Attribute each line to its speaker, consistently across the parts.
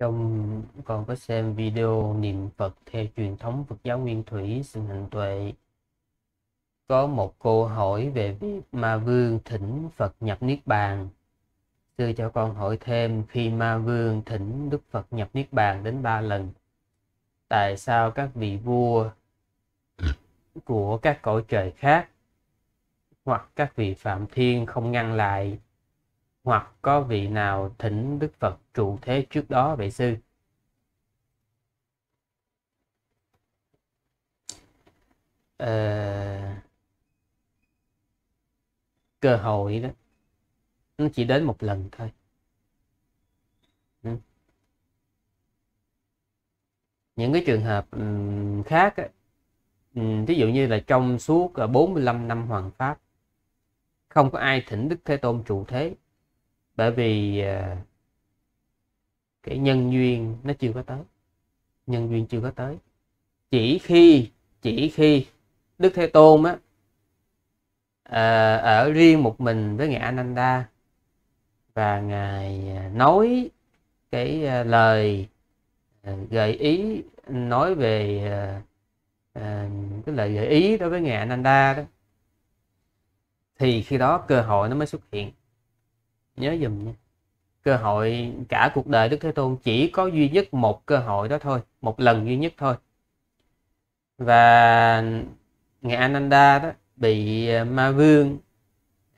Speaker 1: trong con có xem video niệm Phật theo truyền thống Phật giáo Nguyên Thủy sinh hành tuệ có một cô hỏi về việc ma vương thỉnh Phật nhập Niết Bàn sư cho con hỏi thêm khi ma vương thỉnh Đức Phật nhập Niết Bàn đến ba lần tại sao các vị vua của các cõi trời khác hoặc các vị phạm thiên không ngăn lại hoặc có vị nào thỉnh Đức Phật trụ thế trước đó vậy sư? À, cơ hội đó nó chỉ đến một lần thôi ừ. những cái trường hợp ừ, khác ví ừ, dụ như là trong suốt 45 ờ, năm hoàng pháp không có ai thỉnh đức thế tôn trụ thế bởi vì à, cái nhân duyên nó chưa có tới nhân duyên chưa có tới chỉ khi chỉ khi đức thế tôn á à, ở riêng một mình với ngài ananda và ngài à, nói cái lời gợi ý nói về cái lời gợi ý đối với ngài ananda đó thì khi đó cơ hội nó mới xuất hiện nhớ dùm nha cơ hội cả cuộc đời đức thế tôn chỉ có duy nhất một cơ hội đó thôi một lần duy nhất thôi và ngài ananda đó bị ờ, ma vương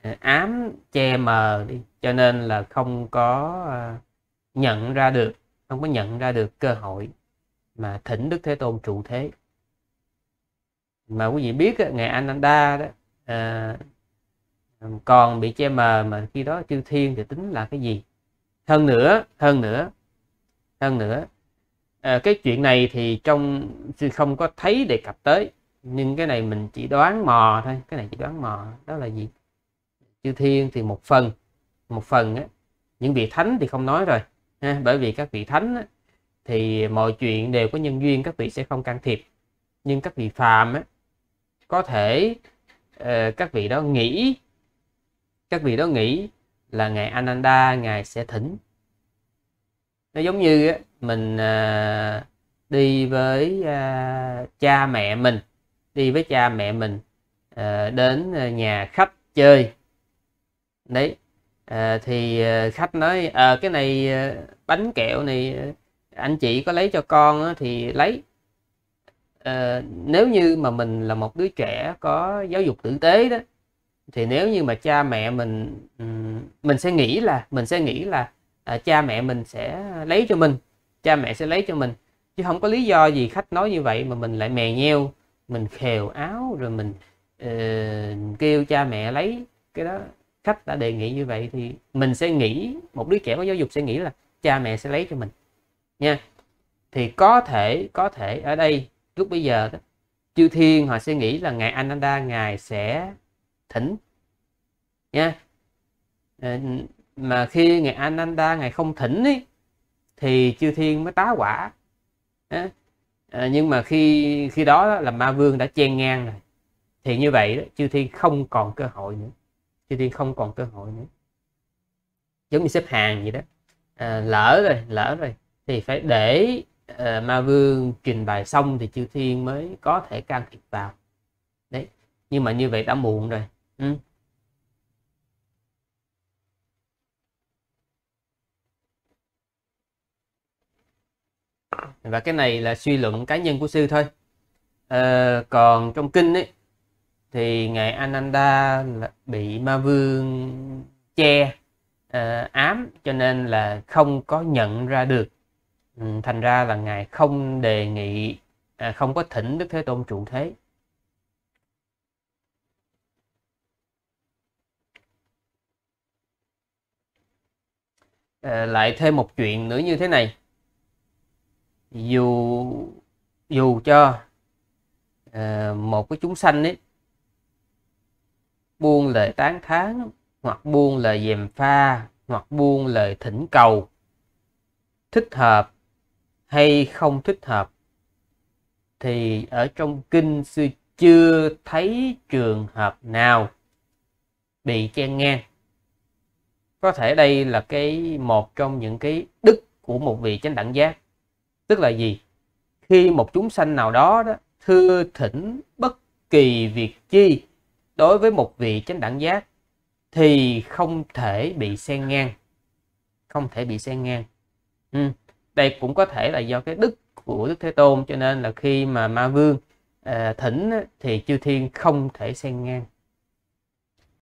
Speaker 1: ờ, ám che mờ đi cho nên là không có ờ, nhận ra được không có nhận ra được cơ hội mà thỉnh đức thế tôn trụ thế mà quý vị biết ngài ananda đó còn bị che mờ mà khi đó chư thiên thì tính là cái gì hơn nữa hơn nữa hơn nữa à, cái chuyện này thì trong sư không có thấy đề cập tới nhưng cái này mình chỉ đoán mò thôi cái này chỉ đoán mò đó là gì chư thiên thì một phần một phần á, những vị thánh thì không nói rồi ha, bởi vì các vị thánh á, thì mọi chuyện đều có nhân duyên các vị sẽ không can thiệp nhưng các vị phàm á, có thể uh, các vị đó nghĩ các vị đó nghĩ là ngài Ananda ngài sẽ thỉnh nó giống như mình à, đi với à, cha mẹ mình đi với cha mẹ mình à, đến nhà khách chơi đấy thì khách nói à, cái này bánh kẹo này anh chị có lấy cho con thì lấy ờ, nếu như mà mình là một đứa trẻ có giáo dục tử tế đó thì nếu như mà cha mẹ mình ừ, mình sẽ nghĩ là mình sẽ nghĩ là à, cha mẹ mình sẽ lấy cho mình cha mẹ sẽ lấy cho mình chứ không có lý do gì khách nói như vậy mà mình lại mè nheo mình khều áo rồi mình uh, kêu cha mẹ lấy cái đó khách đã đề nghị như vậy thì mình sẽ nghĩ một đứa trẻ có giáo dục sẽ nghĩ là cha mẹ sẽ lấy cho mình nha thì có thể có thể ở đây lúc bây giờ đó chư thiên họ sẽ nghĩ là ngài Ananda ngài sẽ thỉnh nha ờ, mà khi ngài Ananda ngài không thỉnh ý, thì chư thiên mới tá quả à, nhưng mà khi khi đó là ma vương đã chen ngang rồi thì như vậy đó, chư thiên không còn cơ hội nữa chư thiên không còn cơ hội nữa giống như xếp hàng vậy đó à, lỡ rồi lỡ rồi thì phải để à, ma vương trình bày xong thì chư thiên mới có thể can thiệp vào nhưng mà như vậy đã muộn rồi ừ. và cái này là suy luận cá nhân của sư thôi à, còn trong kinh ấy thì ngài Ananda bị ma vương che à, ám cho nên là không có nhận ra được ừ, thành ra là ngài không đề nghị à, không có thỉnh đức thế tôn trụ thế Ờ, lại thêm một chuyện nữa như thế này dù dù cho à, một cái chúng sanh ấy buông lời tán thán hoặc buông lời dèm pha hoặc buông lời thỉnh cầu thích hợp hay không thích hợp thì ở trong kinh sư chưa thấy trường hợp nào bị chen ngang có thể đây là cái một trong những cái đức của một vị chánh đẳng giác tức là gì khi một chúng sanh nào đó, đó thưa thỉnh bất kỳ việc chi đối với một vị chánh đẳng giác thì không thể bị xen ngang không thể bị xen ngang ừ. đây cũng có thể là do cái đức của đức thế tôn cho nên là khi mà ma vương à, thỉnh thì chư thiên không thể xen ngang